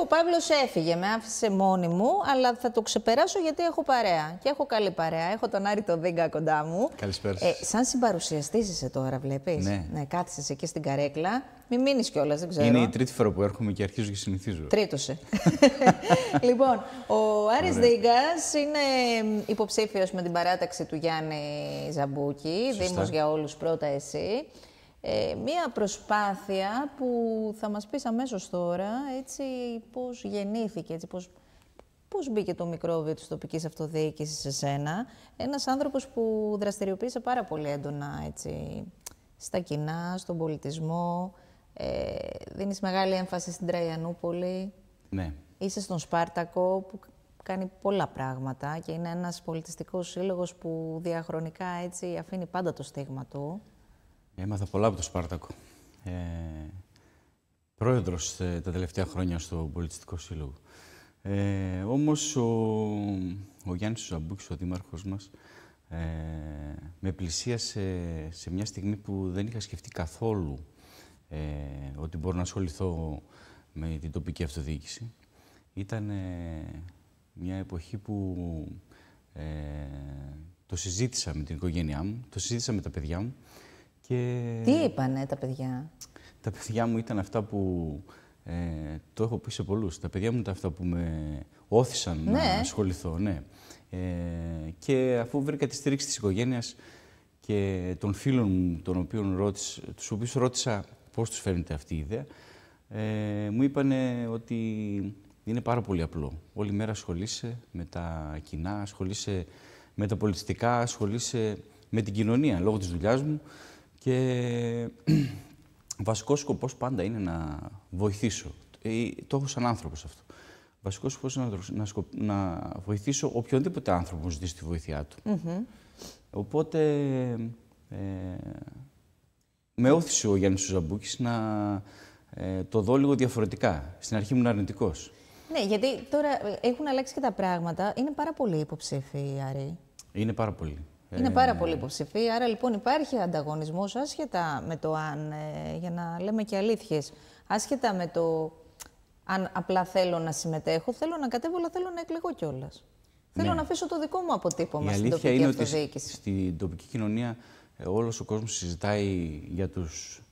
Ο Παύλος έφυγε, με άφησε μόνη μου, αλλά θα το ξεπεράσω γιατί έχω παρέα. Και έχω καλή παρέα. Έχω τον Άρη τον Δίγκα κοντά μου. Καλησπέρα. Ε, σαν συμπαρουσιαστή είσαι τώρα, βλέπεις. Ναι. ναι κάθισες εκεί στην καρέκλα. Μην μείνεις κιόλας, δεν ξέρω. Είναι η τρίτη φορά που έρχομαι και αρχίζω και συνηθίζω. Τρίτοσε. λοιπόν, ο Άρης Δίγκας είναι υποψήφιος με την παράταξη του Γιάννη Ζαμπούκη. Δήμος για όλους πρώτα εσύ. Ε, μία προσπάθεια που θα μας πεις αμέσως τώρα, έτσι, πώς γεννήθηκε, έτσι, πώς, πώς μπήκε το μικρόβιο της τοπικής αυτοδιοίκησης σε σένα. Ένας άνθρωπος που δραστηριοποίησε πάρα πολύ έντονα, έτσι, στα κοινά, στον πολιτισμό, ε, δίνεις μεγάλη έμφαση στην Τραϊανούπολη. Ναι. Είσαι στον Σπάρτακο που κάνει πολλά πράγματα και είναι ένας πολιτιστικός σύλλογος που διαχρονικά έτσι αφήνει πάντα το στίγμα του. Έμαθα πολλά από τον Σπάρτακο. Ε, πρόεδρος ε, τα τελευταία χρόνια στο Πολιτιστικό Σύλλογο. Ε, όμως ο, ο Γιάννης ο δήμαρχος μας, ε, με πλησίασε σε μια στιγμή που δεν είχα σκεφτεί καθόλου ε, ότι μπορώ να ασχοληθώ με την τοπική αυτοδιοίκηση. Ήταν μια εποχή που το συζήτησα με την οικογένειά μου, το συζήτησα με τα παιδιά μου τι είπανε τα παιδιά. Τα παιδιά μου ήταν αυτά που. Ε, το έχω πει σε πολλούς. Τα παιδιά μου ήταν αυτά που με όθησαν να ναι. ασχοληθώ. Ναι. Ε, και αφού βρήκα τη στήριξη της οικογένειας και των φίλων μου, των οποίων ρώτησα, τους οποίους ρώτησα πώς τους φαίνεται αυτή η ιδέα, ε, μου είπανε ότι είναι πάρα πολύ απλό. Όλη μέρα ασχολείσαι με τα κοινά, ασχολείσαι με τα πολιτιστικά, ασχολείσαι με την κοινωνία λόγω της δουλειάς μου. Και βασικός βασικός σκοπός πάντα είναι να βοηθήσω. Ε, το έχω σαν άνθρωπος αυτό. βασικός σκοπός είναι να, να βοηθήσω οποιονδήποτε άνθρωπο ζητήσει στη βοήθειά του. Οπότε ε, με όθησε ο Γιάννης Σουζαμπούκης να ε, το δω λίγο διαφορετικά. Στην αρχή ήμουν αρνητικός. Ναι, γιατί τώρα έχουν αλλάξει και τα πράγματα. Είναι πάρα πολύ υποψήφοι, Άρη. Είναι πάρα πολύ. Είναι ε. πάρα πολύ υποψηφοί, άρα λοιπόν υπάρχει ανταγωνισμός άσχετα με το αν, ε, για να λέμε και αλήθειες, άσχετα με το αν απλά θέλω να συμμετέχω, θέλω να κατέβω, αλλά θέλω να εκλεγώ κιόλας. Ναι. Θέλω να αφήσω το δικό μου αποτύπωμα στην τοπική είναι αυτοδιοίκηση. Ότι στην τοπική κοινωνία ε, όλος ο κόσμος συζητάει για, τους,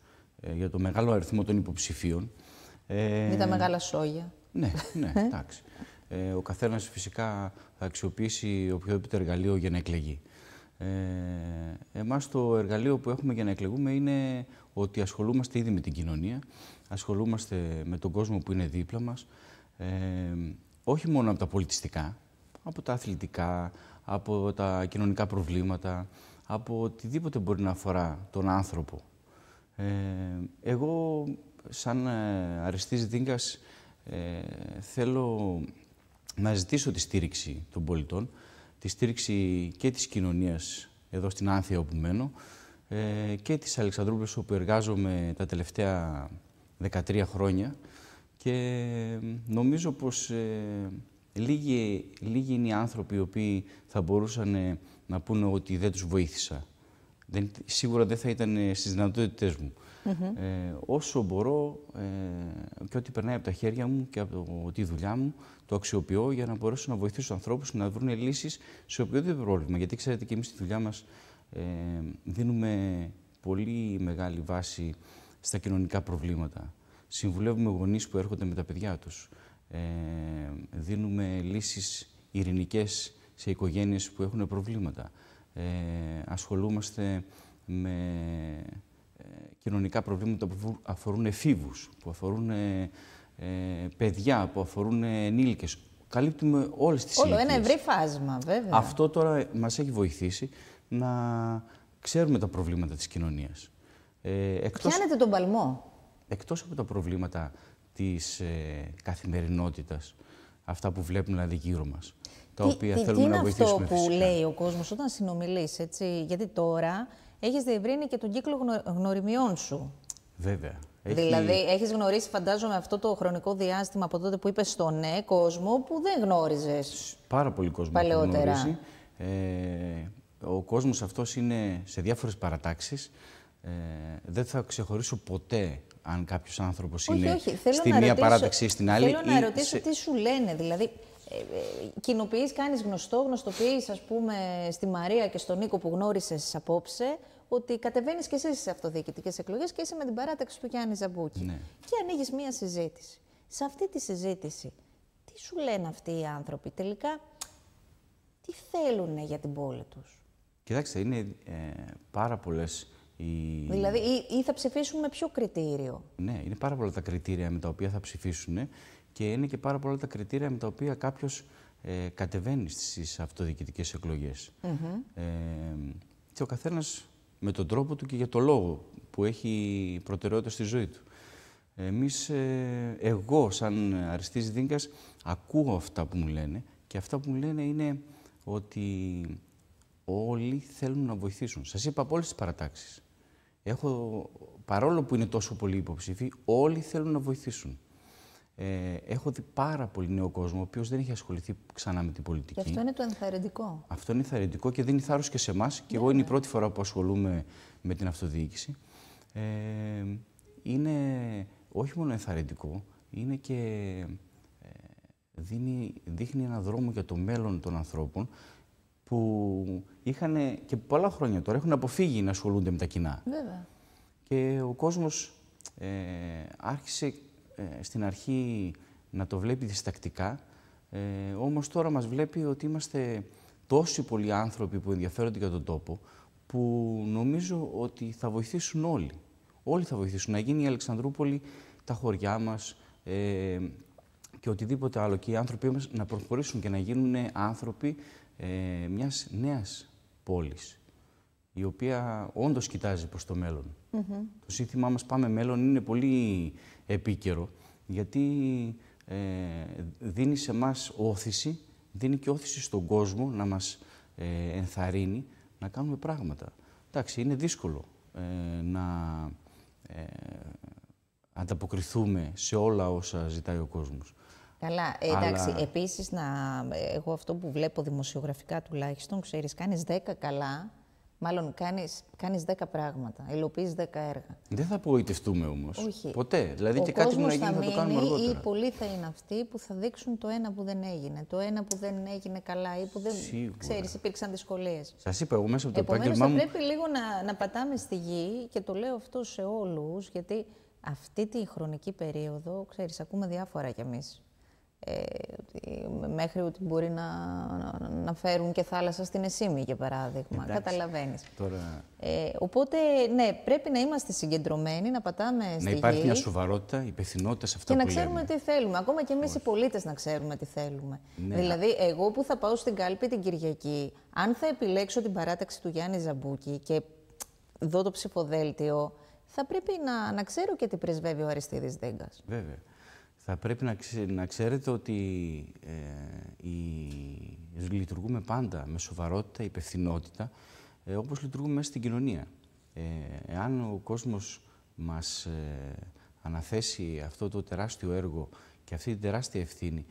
για το μεγάλο αριθμό των υποψηφίων. Ε, τα μεγάλα σόγια. Ναι, ναι, εντάξει. ο καθένας φυσικά θα αξιοποιήσει οποιοδήποτε εργαλείο για να εκλεγεί. Ε, εμάς το εργαλείο που έχουμε για να εκλεγούμε είναι ότι ασχολούμαστε ήδη με την κοινωνία, ασχολούμαστε με τον κόσμο που είναι δίπλα μας, ε, όχι μόνο από τα πολιτιστικά, από τα αθλητικά, από τα κοινωνικά προβλήματα, από οτιδήποτε μπορεί να αφορά τον άνθρωπο. Ε, εγώ, σαν ε, αριστής δίγκας, ε, θέλω να ζητήσω τη στήριξη των πολιτών, τη στήριξη και της κοινωνίας εδώ στην Άνθια όπου μένω ε, και της Αλεξανδρούπολης όπου εργάζομαι τα τελευταία 13 χρόνια και νομίζω πως ε, λίγοι, λίγοι είναι οι άνθρωποι οι οποίοι θα μπορούσαν ε, να πούνε ότι δεν τους βοήθησα δεν, σίγουρα δεν θα ήταν ε, στις δυνατότητές μου. ε, όσο μπορώ ε, και ό,τι περνάει από τα χέρια μου και από το, τη δουλειά μου, το αξιοποιώ για να μπορέσω να βοηθήσω ανθρώπους να βρουν λύσεις σε οποιοδήποτε πρόβλημα. Γιατί ξέρετε και εμείς στη δουλειά μας ε, δίνουμε πολύ μεγάλη βάση στα κοινωνικά προβλήματα. Συμβουλεύουμε γονείς που έρχονται με τα παιδιά τους. Ε, δίνουμε λύσεις ειρηνικές σε οικογένειες που έχουν προβλήματα. Ε, ασχολούμαστε με ε, κοινωνικά προβλήματα που αφορούν εφήβους, που αφορούν ε, παιδιά, που αφορούν ενήλικες. Καλύπτουμε όλες τις Όλο ένα ευρύ φάσμα, βέβαια. Αυτό τώρα μας έχει βοηθήσει να ξέρουμε τα προβλήματα της κοινωνίας. Ε, εκτός... Πιάνετε τον παλμό. Εκτός από τα προβλήματα της ε, καθημερινότητας, αυτά που βλέπουμε δηλαδή γύρω μας τα οποία τι, θέλουμε τι να βοηθήσουμε. Είναι αυτό φυσικά. που λέει ο κόσμος όταν συνομιλείς, έτσι. Γιατί τώρα έχεις διευρύνει και τον κύκλο γνω, γνωριμιών σου. Βέβαια. Έχει... Δηλαδή, έχεις γνωρίσει, φαντάζομαι, αυτό το χρονικό διάστημα από τότε που είπες στο ναι κόσμο που δεν γνώριζες. Πάρα πολύ κόσμο παλαιότερα. Ε, ο κόσμος αυτός είναι σε διάφορες παρατάξεις. Ε, δεν θα ξεχωρίσω ποτέ αν κάποιος άνθρωπος είναι όχι, στη μία ρωτήσω, παράταξη ή στην άλλη. Θέλω να ρωτήσω σε... τι σου λένε. Δηλαδή, Κοινοποιείς κάνεις γνωστό, γνωστοποιείς, ας πούμε στη Μαρία και στον Νίκο που γνώρισες απόψε ότι κατεβαίνεις και εσύ σε αυτοδιοικητικές εκλογές και είσαι με την παράταξη του Γιάννη Ζαμπούκη. Ναι. Και ανοίγεις μία συζήτηση. Σε αυτή τη συζήτηση, τι σου λένε αυτοί οι άνθρωποι τελικά, τι θέλουν για την πόλη τους, Κοιτάξτε, είναι ε, πάρα πολλές. Δηλαδή, ή, ή θα ψηφίσουν με ποιο κριτήριο. Ναι, είναι πάρα πολλά τα κριτήρια με τα οποία θα ψηφίσουν και είναι και πάρα πολλά τα κριτήρια με τα οποία κάποιος ε, κατεβαίνει στις αυτοδιοικητικές εκλογές. ε, και ο καθένας με τον τρόπο του και για το λόγο που έχει προτεραιότητα στη ζωή του. Εμείς, ε, εγώ σαν αριστής δίγκας, ακούω αυτά που μου λένε και αυτά που μου λένε είναι ότι όλοι θέλουν να βοηθήσουν. Σας είπα από όλες τις παρατάξεις. Έχω, παρόλο που είναι τόσο πολύ υποψήφοι, όλοι θέλουν να βοηθήσουν. Ε, έχω δει πάρα πολύ νέο κόσμο, ο οποίος δεν έχει ασχοληθεί ξανά με την πολιτική. Και αυτό είναι το ενθαρρυντικό. Αυτό είναι ενθαρρυντικό και δίνει θάρρος και σε εμάς. Και ναι, εγώ είναι η ναι. πρώτη φορά που ασχολούμαι με την αυτοδιοίκηση. Ε, είναι όχι μόνο ενθαρρυντικό, είναι και ε, δίνει, δείχνει ένα δρόμο για το μέλλον των ανθρώπων που είχαν και πολλά χρόνια τώρα έχουν αποφύγει να ασχολούνται με τα κοινά. Βέβαια. Και ο κόσμος ε, άρχισε ε, στην αρχή να το βλέπει διστακτικά, ε, όμως τώρα μας βλέπει ότι είμαστε τόσοι πολλοί άνθρωποι που ενδιαφέρονται για τον τόπο, που νομίζω ότι θα βοηθήσουν όλοι. Όλοι θα βοηθήσουν. Να γίνει η Αλεξανδρούπολη, τα χωριά μας ε, και οτιδήποτε άλλο. Και οι άνθρωποι μας να προχωρήσουν και να γίνουν άνθρωποι ε, μιας νέας πόλης η οποία όντως κοιτάζει προς το μέλλον. Το σύνθημά μας «Πάμε μέλλον» είναι πολύ επίκαιρο, γιατί ε, δίνει σε μας όθηση, δίνει και όθηση στον κόσμο να μας ε, ενθαρρύνει να κάνουμε πράγματα. Εντάξει, είναι δύσκολο ε, να ε, ανταποκριθούμε σε όλα όσα ζητάει ο κόσμος. Καλά, εντάξει, Αλλά... επίσης, να, εγώ αυτό που βλέπω δημοσιογραφικά τουλάχιστον, ξέρεις, κάνεις 10 καλά Μάλλον κάνεις, κάνεις 10 πράγματα, υλοποιείς 10 έργα. Δεν θα απογοητευτούμε όμως. Ποτέ. Δηλαδή Ο και κάτι μου να γίνει θα, το κάνουμε αργότερα. Ή πολλοί θα είναι αυτοί που θα δείξουν το ένα που δεν έγινε, το ένα που δεν έγινε καλά ή που δεν Σίγουρα. ξέρεις, υπήρξαν δυσκολίες. Σας είπα εγώ μέσα από το επάγγελμά μου... πρέπει λίγο να, να πατάμε στη γη και το λέω αυτό σε όλους γιατί αυτή τη χρονική περίοδο, ξέρεις, ακούμε διάφορα κι εμείς ε, μέχρι ότι μπορεί να, να φέρουν και θάλασσα στην Εσήμη, για παράδειγμα. Καταλαβαίνεις. Τώρα... Ε, οπότε, ναι, πρέπει να είμαστε συγκεντρωμένοι, να πατάμε στη Να υπάρχει μια σοβαρότητα, υπευθυνότητα σε αυτά που που Και να ξέρουμε τι θέλουμε. Ακόμα και εμείς οι πολίτες να ξέρουμε τι θέλουμε. Ναι. Δηλαδή, εγώ που θα πάω στην κάλπη την Κυριακή, αν θα επιλέξω την παράταξη του Γιάννη Ζαμπούκη και δω το ψηφοδέλτιο, θα πρέπει να, να ξέρω και τι πρεσβεύει ο Αριστίδης Δέγκας. Βέβαια θα πρέπει να, ξέρετε ότι ε, η, λειτουργούμε πάντα με σοβαρότητα, υπευθυνότητα, ε, όπως λειτουργούμε μέσα στην κοινωνία. Ε, εάν ο κόσμος μας ε, αναθέσει αυτό το τεράστιο έργο και αυτή την τεράστια ευθύνη,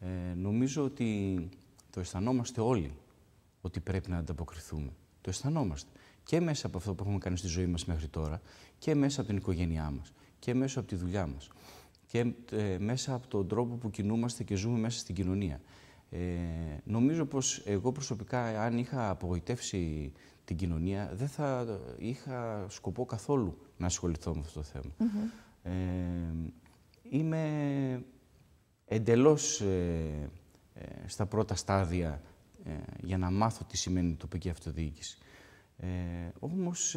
ε, νομίζω ότι το αισθανόμαστε όλοι ότι πρέπει να ανταποκριθούμε. Το αισθανόμαστε. Και μέσα από αυτό που έχουμε κάνει στη ζωή μας μέχρι τώρα και μέσα από την οικογένειά μας και μέσα από τη δουλειά μας και ε, μέσα από τον τρόπο που κινούμαστε και ζούμε μέσα στην κοινωνία. Ε, νομίζω πως εγώ προσωπικά, αν είχα απογοητεύσει την κοινωνία, δεν θα είχα σκοπό καθόλου να ασχοληθώ με αυτό το θέμα. Ε, είμαι εντελώς ε, στα πρώτα στάδια για να μάθω τι σημαίνει τοπική αυτοδιοίκηση. Όμως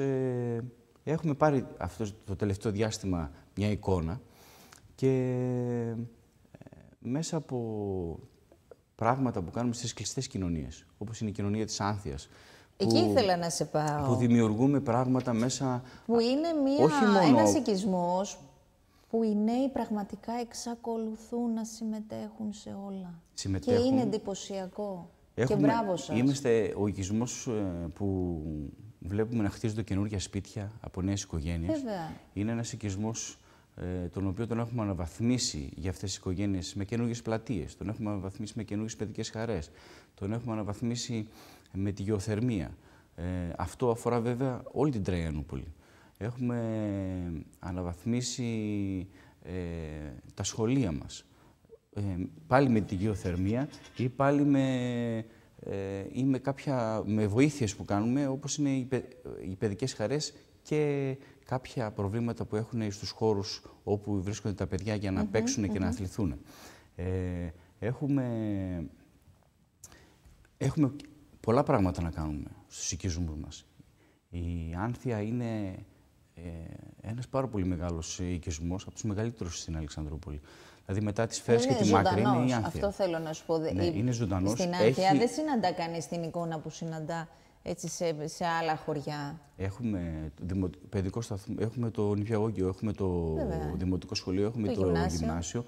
έχουμε πάρει αυτός το τελευταίο διάστημα μια εικόνα και ε, μέσα από πράγματα που κάνουμε στις κλειστές κοινωνίες, όπως είναι η κοινωνία της Άνθιας, Εκεί που, ήθελα να σε πάω. Που δημιουργούμε πράγματα μέσα... Που είναι μία, όχι ένας οικισμός που οι νέοι πραγματικά εξακολουθούν να συμμετέχουν σε όλα. Συμμετέχουν. Και είναι εντυπωσιακό. και μπράβο σας. Είμαστε ο οικισμός ε, που βλέπουμε να χτίζονται καινούργια σπίτια από νέες οικογένειες. Βέβαια. Είναι ένας οικισμός ε, τον οποίο τον έχουμε αναβαθμίσει για αυτές τις οικογένειες με καινούργιες πλατείες, τον έχουμε αναβαθμίσει με καινούργιες παιδικές χαρές, τον έχουμε αναβαθμίσει με τη γεωθερμία. Ε, αυτό αφορά βέβαια όλη την Τραγιανούπολη. Έχουμε αναβαθμίσει ε, τα σχολεία μας, ε, πάλι με τη γεωθερμία ή πάλι με, ε, ή με, κάποια, με βοήθειες που κάνουμε, όπως είναι οι, παι, οι παιδικές χαρές και κάποια προβλήματα που έχουν στους χώρους όπου βρίσκονται τα παιδιά για να mm παίξουν και να αθληθούν. Ε, έχουμε, έχουμε πολλά πράγματα να κάνουμε στους οικισμούς μας. Η Άνθια είναι ε, ένας πάρα πολύ μεγάλος οικισμός, από τους μεγαλύτερους στην Αλεξανδρούπολη. Δηλαδή μετά τις φέρες και τη Μάκρη είναι η Άνθια. Αυτό θέλω να σου πω. Ναι, είναι ζωντανός. Στην Άνθια δεν συναντά κανείς την εικόνα που συναντά έτσι, σε, άλλα χωριά. Έχουμε, δημο, παιδικό σταθμό, έχουμε το νηπιαγωγείο, έχουμε το δημοτικό σχολείο, έχουμε το, γυμνάσιο.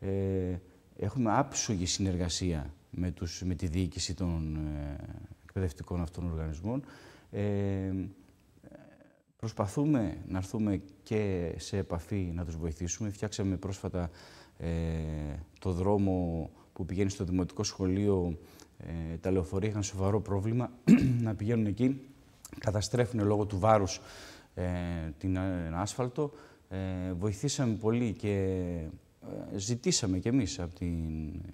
Ε, έχουμε άψογη συνεργασία με, τους, με τη διοίκηση των ε, εκπαιδευτικών αυτών οργανισμών. Ε, προσπαθούμε να έρθουμε και σε επαφή να τους βοηθήσουμε. Φτιάξαμε πρόσφατα ε, το δρόμο που πηγαίνει στο Δημοτικό Σχολείο ε, τα λεωφορεία είχαν σοβαρό πρόβλημα να πηγαίνουν εκεί. Καταστρέφουν λόγω του βάρους ε, την ε, άσφαλτο. βοηθήσαμε πολύ και ζητήσαμε κι εμείς από την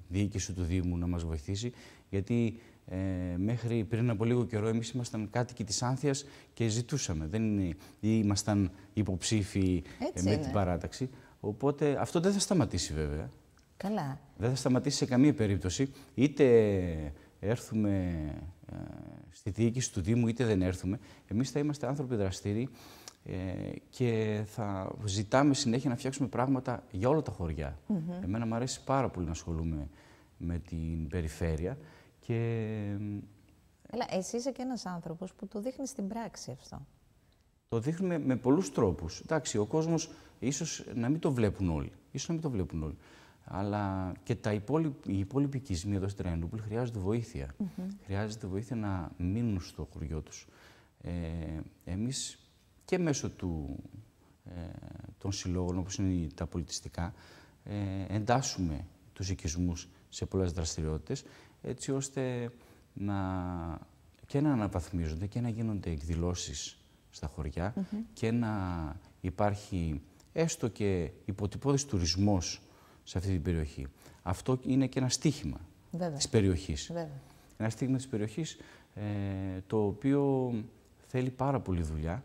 διοίκηση του Δήμου να μας βοηθήσει, γιατί μέχρι πριν από λίγο καιρό εμείς ήμασταν κάτοικοι της Άνθιας και ζητούσαμε. Δεν είναι, ήμασταν υποψήφοι με την παράταξη. Οπότε αυτό δεν θα σταματήσει βέβαια. Καλά. Δεν θα σταματήσει σε καμία περίπτωση. Είτε ε, έρθουμε ε, στη διοίκηση του Δήμου, είτε δεν έρθουμε. Εμείς θα είμαστε άνθρωποι δραστήριοι ε, και θα ζητάμε συνέχεια να φτιάξουμε πράγματα για όλα τα χωριά. Mm -hmm. Εμένα μου αρέσει πάρα πολύ να ασχολούμαι με την περιφέρεια και... Έλα, εσύ είσαι και ένας άνθρωπος που το δείχνεις στην πράξη αυτό. Το δείχνουμε με πολλούς τρόπους. Εντάξει, ο κόσμος ίσως να μην το βλέπουν όλοι. Ίσως να μην το βλέπουν όλοι. Αλλά και τα υπόλοιπη, οι υπόλοιποι οικισμοί εδώ στην Τραγιανούπολη χρειάζονται βοήθεια. Χρειάζεται βοήθεια να μείνουν στο χωριό τους. Ε, εμείς και μέσω του, ε, των συλλόγων, όπως είναι τα πολιτιστικά, ε, εντάσσουμε τους οικισμούς σε πολλές δραστηριότητες, έτσι ώστε να, και να αναπαθμίζονται και να γίνονται εκδηλώσεις στα χωριά και να υπάρχει έστω και υποτυπώδης τουρισμός σε αυτή την περιοχή. Αυτό είναι και ένα στίχημα της περιοχής. Ένα στίχημα της περιοχής ε, το οποίο θέλει πάρα πολύ δουλειά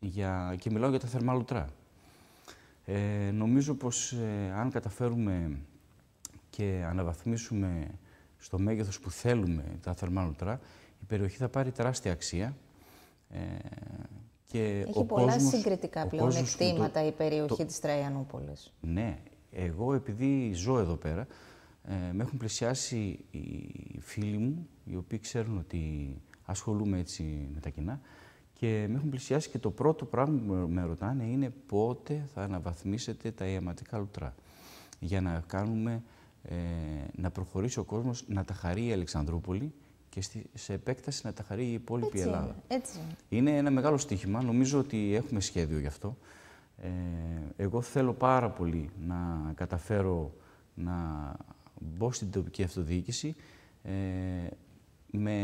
για, και μιλάω για τα θερμά λουτρά. Ε, νομίζω πως ε, αν καταφέρουμε και αναβαθμίσουμε στο μέγεθος που θέλουμε τα θερμά λουτρά, η περιοχή θα πάρει τεράστια αξία. Ε, και Έχει πολλά συγκριτικά πλέον εκτήματα η περιοχή της Τραϊανούπολης. Ναι, εγώ επειδή ζω εδώ πέρα, ε, με έχουν πλησιάσει οι φίλοι μου, οι οποίοι ξέρουν ότι ασχολούμαι έτσι με τα κοινά, και με έχουν πλησιάσει και το πρώτο πράγμα που με ρωτάνε είναι πότε θα αναβαθμίσετε τα ιαματικά λουτρά για να κάνουμε ε, να προχωρήσει ο κόσμος να τα χαρεί η Αλεξανδρούπολη και στη, σε επέκταση να τα χαρεί η υπόλοιπη Ελλάδα. Έτσι. Είναι ένα μεγάλο στοίχημα. Νομίζω ότι έχουμε σχέδιο γι' αυτό. Ε, εγώ θέλω πάρα πολύ να καταφέρω να μπω στην τοπική αυτοδιοίκηση ε, με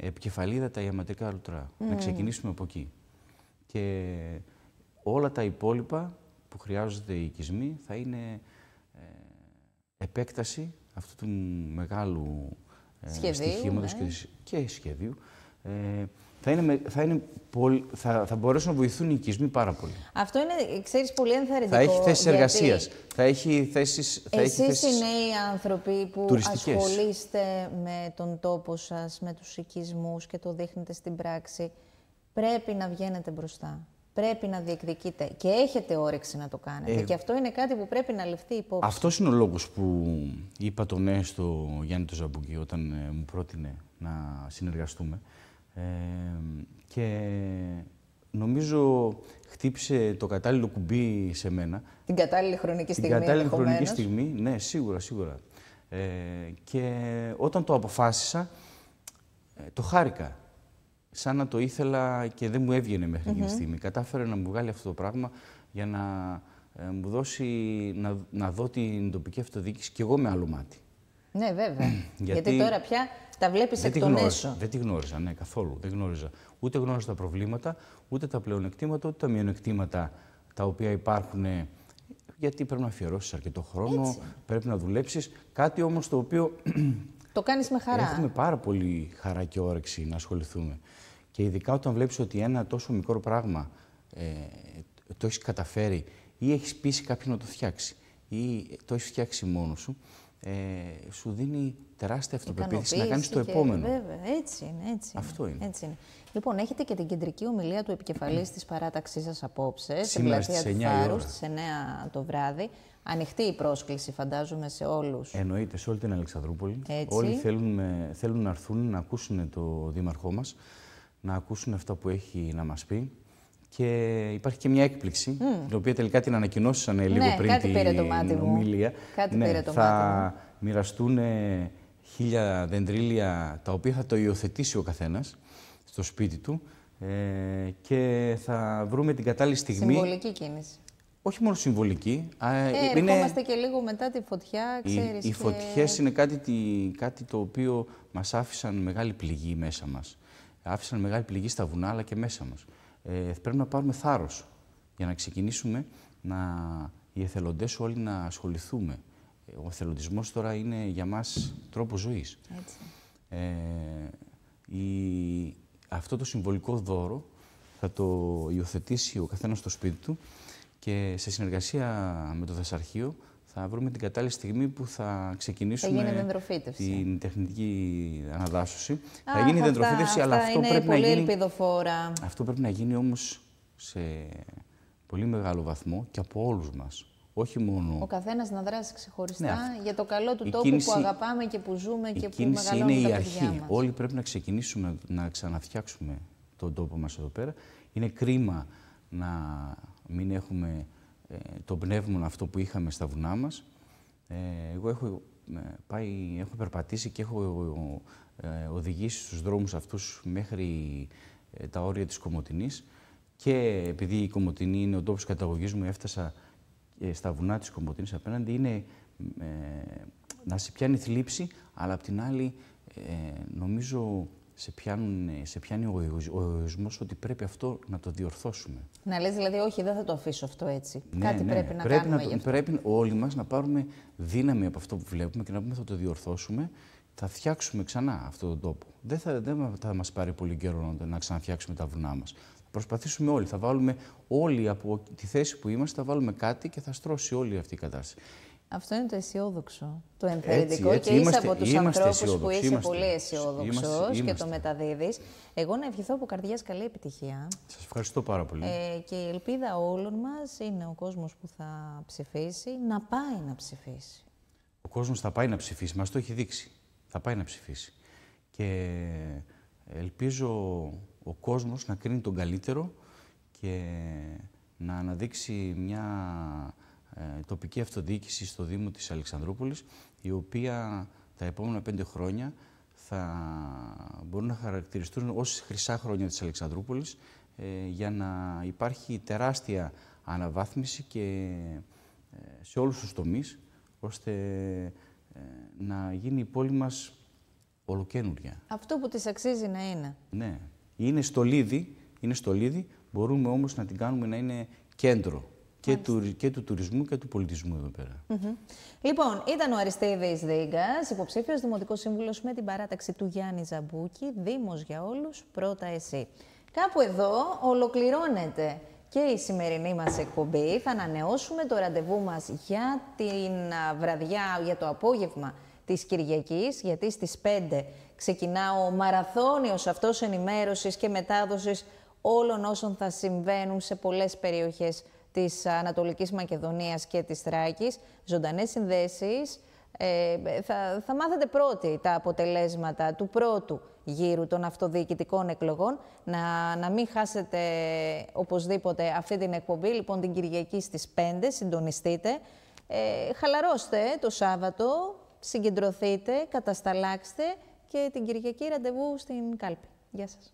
επικεφαλίδα τα ιαματικά λουτρά. Mm. Να ναι. ξεκινήσουμε από εκεί. Και όλα τα υπόλοιπα που χρειάζονται οι οικισμοί θα είναι ε, επέκταση αυτού του μεγάλου ε, στοιχήματος ναι. και, και σχεδίου ε, θα, είναι, θα, θα, θα μπορέσουν να βοηθούν οι οικισμοί πάρα πολύ. Αυτό είναι, ξέρεις, πολύ ενθαρρυντικό. Θα έχει θέσεις εργασίας, θα έχει θέσεις... Θα Εσείς έχει θέσεις... οι νέοι άνθρωποι που τουριστικές. ασχολείστε με τον τόπο σας, με τους οικισμούς και το δείχνετε στην πράξη, πρέπει να βγαίνετε μπροστά. Πρέπει να διεκδικείτε και έχετε όρεξη να το κάνετε. Ε, και αυτό είναι κάτι που πρέπει να ληφθεί υπόψη. Αυτός είναι ο λόγος που είπα το ναι στο Γιάννη Τζαμπούγκη όταν ε, μου πρότεινε να συνεργαστούμε και νομίζω χτύπησε το κατάλληλο κουμπί σε μένα. Την κατάλληλη χρονική στιγμή. Την κατάλληλη χρονική στιγμή, ναι, σίγουρα, σίγουρα. Ε, και όταν το αποφάσισα, ε, το χάρηκα. Σαν να το ήθελα και δεν μου έβγαινε μέχρι τη στιγμή. Κατάφερε να μου βγάλει αυτό το πράγμα για να ε, μου δώσει να, να δω την τοπική αυτοδιοίκηση και εγώ με άλλο μάτι. Ναι, βέβαια. Γιατί, Γιατί τώρα πια τα βλέπεις εκ των Δεν τη γνώριζα, ναι, καθόλου. Δεν γνώριζα. Ούτε γνώριζα τα προβλήματα, ούτε τα πλεονεκτήματα, ούτε τα μειονεκτήματα τα οποία υπάρχουν. Ε, γιατί πρέπει να αφιερώσεις αρκετό χρόνο, πρέπει να δουλέψεις. Κάτι όμως το οποίο. Το κάνεις με χαρά. Έχουμε πάρα πολύ χαρά και όρεξη να ασχοληθούμε. Και ειδικά όταν βλέπεις ότι ένα τόσο μικρό πράγμα ε, το έχεις καταφέρει ή έχεις πείσει κάποιον να το φτιάξει ή το έχεις φτιάξει μόνος σου, ε, σου δίνει τεράστια αυτοπεποίθηση να κάνεις το επόμενο. Βέβαια, έτσι είναι, έτσι είναι. Αυτό είναι. Έτσι Λοιπόν, έχετε και την κεντρική ομιλία του επικεφαλής της παράταξής σας απόψε, στην πλατεία του Φάρου, στι 9 το βράδυ. Ανοιχτή η πρόσκληση, φαντάζομαι, σε όλους. Εννοείται, σε όλη την Αλεξανδρούπολη. Όλοι θέλουν, θέλουν να έρθουν να ακούσουν το δήμαρχό μας, να ακούσουν αυτά που έχει να μας πει. Και υπάρχει και μια έκπληξη, mm. την οποία τελικά την ανακοινώσαν λίγο ναι, πριν κάτι την το μάτι μου. ομιλία. Κάτι ναι, πήρε το θα μάτι μοιραστούν ε, χίλια δεντρίλια, τα οποία θα το υιοθετήσει ο καθένας στο σπίτι του ε, και θα βρούμε την κατάλληλη στιγμή. Συμβολική κίνηση. Όχι μόνο συμβολική. Ε, ε, είναι... Ερχόμαστε και λίγο μετά τη φωτιά, ξέρεις. Οι, οι φωτιές και... είναι κάτι, κάτι το οποίο μας άφησαν μεγάλη πληγή μέσα μας. Άφησαν μεγάλη πληγή στα βουνά, αλλά και μέσα μας ε, πρέπει να πάρουμε θάρρος για να ξεκινήσουμε να οι εθελοντές όλοι να ασχοληθούμε. Ο εθελοντισμός τώρα είναι για μας τρόπος ζωής. Ε, η, αυτό το συμβολικό δώρο θα το υιοθετήσει ο καθένας στο σπίτι του και σε συνεργασία με το Δασαρχείο θα βρούμε την κατάλληλη στιγμή που θα ξεκινήσουμε την τεχνητική αναδάσωση. θα γίνει δεντροφύτευση, αλλά αυτό πρέπει πολύ να γίνει. Αυτό πρέπει να γίνει όμως σε πολύ μεγάλο βαθμό και από όλους μας. Όχι μόνο. Ο καθένας να δράσει ξεχωριστά ναι, για το καλό του τόπου που αγαπάμε και που ζούμε και που μεγαλώνουμε. Είναι η αρχή. Όλοι πρέπει να ξεκινήσουμε να ξαναφτιάξουμε τον τόπο μας εδώ πέρα. Είναι κρίμα να μην έχουμε ε, το πνεύμα αυτό που είχαμε στα βουνά μας. Ε, εγώ έχω, ε, πάει, έχω περπατήσει και έχω οδηγήσει στους δρόμους αυτούς μέχρι τα όρια της Κομωτινής και επειδή η Κομωτινή είναι ο τόπος καταγωγής μου, έφτασα στα βουνά της Κομωτινής απέναντι, είναι να σε πιάνει θλίψη, αλλά απ' την άλλη νομίζω σε, πιάνουν, σε πιάνει ο εγωισμός ότι πρέπει αυτό να το διορθώσουμε. Να λες δηλαδή όχι δεν θα το αφήσω αυτό έτσι. Ναι, Κάτι ναι, ναι. πρέπει να κάνουμε να, Πρέπει όλοι μας να πάρουμε δύναμη από αυτό που βλέπουμε και να πούμε θα το διορθώσουμε θα φτιάξουμε ξανά αυτόν τον τόπο. Δεν θα, δεν θα μας πάρει πολύ καιρό να, να ξαναφτιάξουμε τα βουνά μας. Προσπαθήσουμε όλοι. Θα βάλουμε όλοι από τη θέση που είμαστε, θα βάλουμε κάτι και θα στρώσει όλη αυτή η κατάσταση. Αυτό είναι το αισιόδοξο, το ενθαρρυντικό και είσαι από τους ανθρώπους που είσαι είμαστε, πολύ αισιόδοξος και το μεταδίδεις. Εγώ να ευχηθώ από καρδιάς καλή επιτυχία. Σας ευχαριστώ πάρα πολύ. Ε, και η ελπίδα όλων μας είναι ο κόσμος που θα ψηφίσει να πάει να ψηφίσει. Ο κόσμος θα πάει να ψηφίσει, μας το έχει δείξει. Θα πάει να ψηφίσει. Και ελπίζω ο κόσμος να κρίνει τον καλύτερο και να αναδείξει μια ε, τοπική αυτοδιοίκηση στο Δήμο της Αλεξανδρούπολης, η οποία τα επόμενα πέντε χρόνια θα μπορούν να χαρακτηριστούν ως χρυσά χρόνια της Αλεξανδρούπολης ε, για να υπάρχει τεράστια αναβάθμιση και ε, σε όλους τους τομείς, ώστε να γίνει η πόλη μας ολοκένουρια. Αυτό που της αξίζει να είναι. Ναι. Είναι στολίδι. είναι μπορούμε όμως να την κάνουμε να είναι κέντρο και του, και του τουρισμού και του πολιτισμού εδώ πέρα. Mm -hmm. Λοιπόν, ήταν ο Αριστείδης Δίγκας, υποψήφιος Δημοτικός Σύμβουλος με την παράταξη του Γιάννη Ζαμπούκη, Δήμος για όλους, πρώτα εσύ. Κάπου εδώ ολοκληρώνεται και η σημερινή μας εκπομπή. Θα ανανεώσουμε το ραντεβού μας για την βραδιά, για το απόγευμα της Κυριακής, γιατί στις 5 ξεκινά ο μαραθώνιος αυτός ενημέρωσης και μετάδοσης όλων όσων θα συμβαίνουν σε πολλές περιοχές Της Ανατολικής Μακεδονίας και της Θράκης. ζωντανές συνδέσεις. Ε, θα, θα μάθετε πρώτοι τα αποτελέσματα του πρώτου γύρου των αυτοδιοικητικών εκλογών. Να, να μην χάσετε οπωσδήποτε αυτή την εκπομπή. Λοιπόν, την Κυριακή στις 5 συντονιστείτε. Ε, χαλαρώστε το Σάββατο, συγκεντρωθείτε, κατασταλάξτε και την Κυριακή ραντεβού στην Κάλπη. Γεια σας.